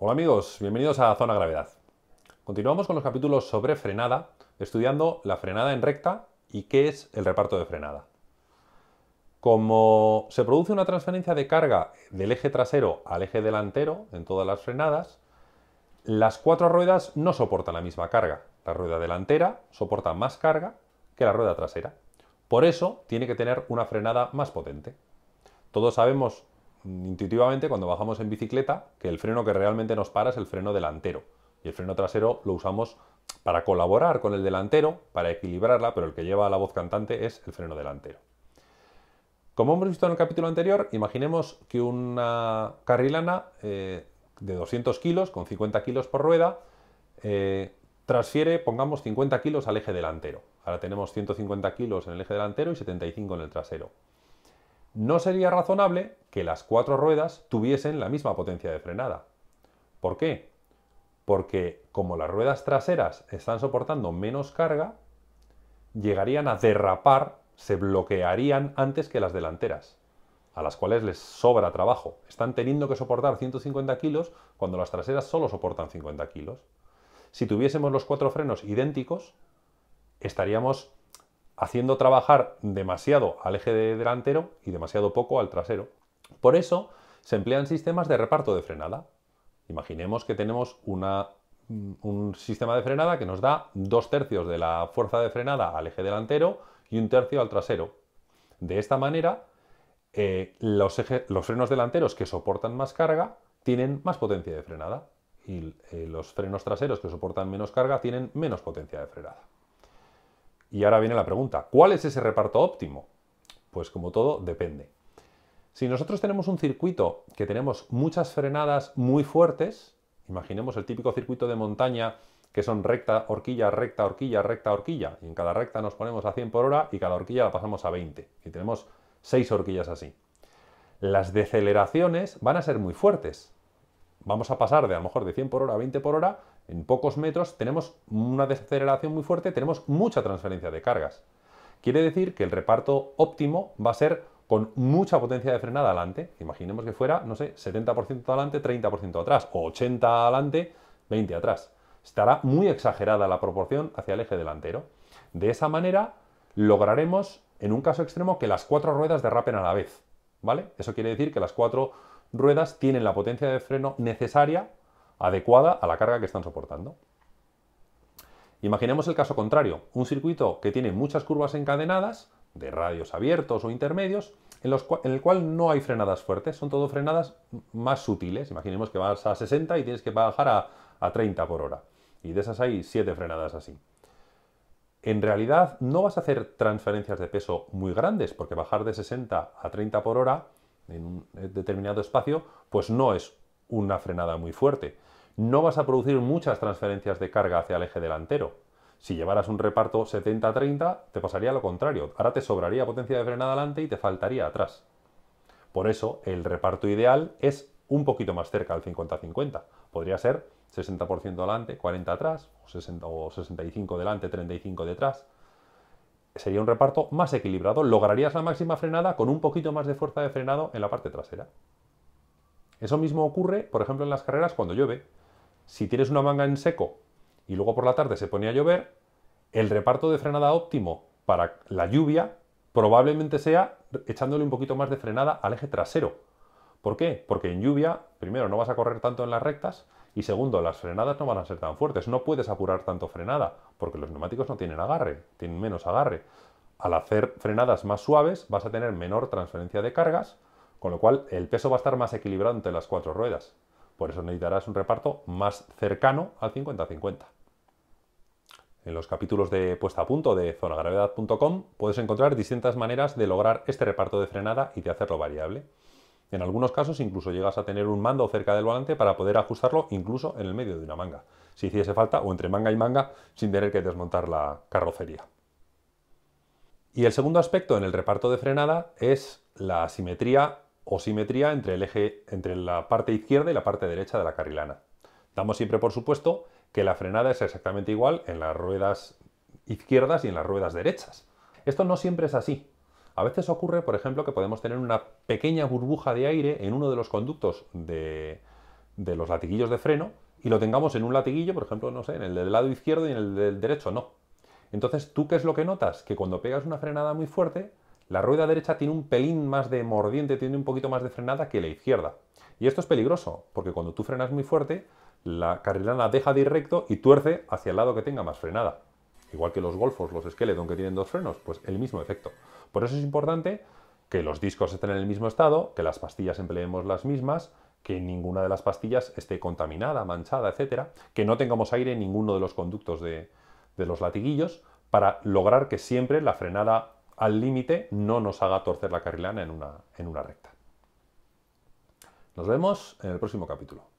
Hola amigos, bienvenidos a Zona Gravedad. Continuamos con los capítulos sobre frenada, estudiando la frenada en recta y qué es el reparto de frenada. Como se produce una transferencia de carga del eje trasero al eje delantero en todas las frenadas, las cuatro ruedas no soportan la misma carga. La rueda delantera soporta más carga que la rueda trasera. Por eso tiene que tener una frenada más potente. Todos sabemos intuitivamente cuando bajamos en bicicleta que el freno que realmente nos para es el freno delantero. Y el freno trasero lo usamos para colaborar con el delantero, para equilibrarla, pero el que lleva la voz cantante es el freno delantero. Como hemos visto en el capítulo anterior, imaginemos que una carrilana eh, de 200 kilos, con 50 kilos por rueda, eh, transfiere, pongamos, 50 kilos al eje delantero. Ahora tenemos 150 kilos en el eje delantero y 75 en el trasero no sería razonable que las cuatro ruedas tuviesen la misma potencia de frenada. ¿Por qué? Porque como las ruedas traseras están soportando menos carga, llegarían a derrapar, se bloquearían antes que las delanteras, a las cuales les sobra trabajo. Están teniendo que soportar 150 kilos cuando las traseras solo soportan 50 kilos. Si tuviésemos los cuatro frenos idénticos, estaríamos haciendo trabajar demasiado al eje delantero y demasiado poco al trasero. Por eso se emplean sistemas de reparto de frenada. Imaginemos que tenemos mm, un sistema de frenada que nos da dos tercios de la fuerza de frenada al eje delantero y un tercio al trasero. De esta manera, eh, los, frenos delanteros que soportan más carga tienen más potencia de frenada y eh, los frenos traseros que soportan menos carga tienen menos potencia de frenada. Y ahora viene la pregunta, ¿cuál es ese reparto óptimo? Pues como todo, depende. Si nosotros tenemos un circuito que tenemos muchas frenadas muy fuertes, imaginemos el típico circuito de montaña que son recta, horquilla, recta, horquilla, recta, horquilla, y en cada recta nos ponemos a 100 por hora y cada horquilla la pasamos a 20, y tenemos 6 horquillas así. Las deceleraciones van a ser muy fuertes. Vamos a pasar de a lo mejor de 100 por hora a 20 por hora en pocos metros, tenemos una desaceleración muy fuerte, tenemos mucha transferencia de cargas. Quiere decir que el reparto óptimo va a ser con mucha potencia de frenada adelante. Imaginemos que fuera, no sé, 70% adelante, 30% atrás, o 80% adelante, 20% atrás. Estará muy exagerada la proporción hacia el eje delantero. De esa manera lograremos, en un caso extremo, que las cuatro ruedas derrapen a la vez. ¿Vale? Eso quiere decir que las cuatro ruedas tienen la potencia de freno necesaria adecuada a la carga que están soportando. Imaginemos el caso contrario, un circuito que tiene muchas curvas encadenadas, de radios abiertos o intermedios, en, el cual no hay frenadas fuertes, son todo frenadas más sutiles. Imaginemos que vas a 60 y tienes que bajar a, a 30 por hora. Y de esas hay 7 frenadas así. En realidad no vas a hacer transferencias de peso muy grandes, porque bajar de 60 a 30 por hora en un eh, determinado espacio, pues no es una frenada muy fuerte. No vas a producir muchas transferencias de carga hacia el eje delantero. Si llevaras un reparto 70-30, te pasaría lo contrario. Ahora te sobraría potencia de frenada adelante y te faltaría atrás. Por eso, el reparto ideal es un poquito más cerca al 50-50. Podría ser 60% delante, 40 atrás, o, 60, o 65 delante, 35 detrás. Sería un reparto más equilibrado. Lograrías la máxima frenada con un poquito más de fuerza de frenado en la parte trasera. Eso mismo ocurre, por ejemplo, en las carreras cuando llueve. Si tienes una manga en seco y luego por la tarde se pone a llover, el reparto de frenada óptimo para la lluvia probablemente sea echándole un poquito más de frenada al eje trasero. ¿Por qué? Porque en lluvia, primero, no vas a correr tanto en las rectas y segundo, las frenadas no van a ser tan fuertes. No puedes apurar tanto frenada porque los neumáticos no tienen agarre, tienen menos agarre. Al hacer frenadas más suaves vas a tener menor transferencia de cargas con lo cual, el peso va a estar más equilibrado entre las cuatro ruedas. Por eso necesitarás un reparto más cercano al 50-50. En los capítulos de puesta a punto de zonagravedad.com puedes encontrar distintas maneras de lograr este reparto de frenada y de hacerlo variable. En algunos casos incluso llegas a tener un mando cerca del volante para poder ajustarlo incluso en el medio de una manga, si hiciese falta, o entre manga y manga sin tener que desmontar la carrocería. Y el segundo aspecto en el reparto de frenada es la simetría o simetría entre, el eje, entre la parte izquierda y la parte derecha de la carrilana. Damos siempre por supuesto que la frenada es exactamente igual en las ruedas izquierdas y en las ruedas derechas. Esto no siempre es así. A veces ocurre, por ejemplo, que podemos tener una pequeña burbuja de aire en uno de los conductos de, de los latiguillos de freno y lo tengamos en un latiguillo, por ejemplo, no sé, en el del lado izquierdo y en el del derecho no. Entonces, ¿tú qué es lo que notas? Que cuando pegas una frenada muy fuerte, la rueda derecha tiene un pelín más de mordiente, tiene un poquito más de frenada que la izquierda. Y esto es peligroso, porque cuando tú frenas muy fuerte, la carrilana deja de ir recto y tuerce hacia el lado que tenga más frenada. Igual que los golfos, los skeleton que tienen dos frenos, pues el mismo efecto. Por eso es importante que los discos estén en el mismo estado, que las pastillas empleemos las mismas, que ninguna de las pastillas esté contaminada, manchada, etcétera, que no tengamos aire en ninguno de los conductos de, de los latiguillos, para lograr que siempre la frenada al límite no nos haga torcer la carrilana en una, en una recta. Nos vemos en el próximo capítulo.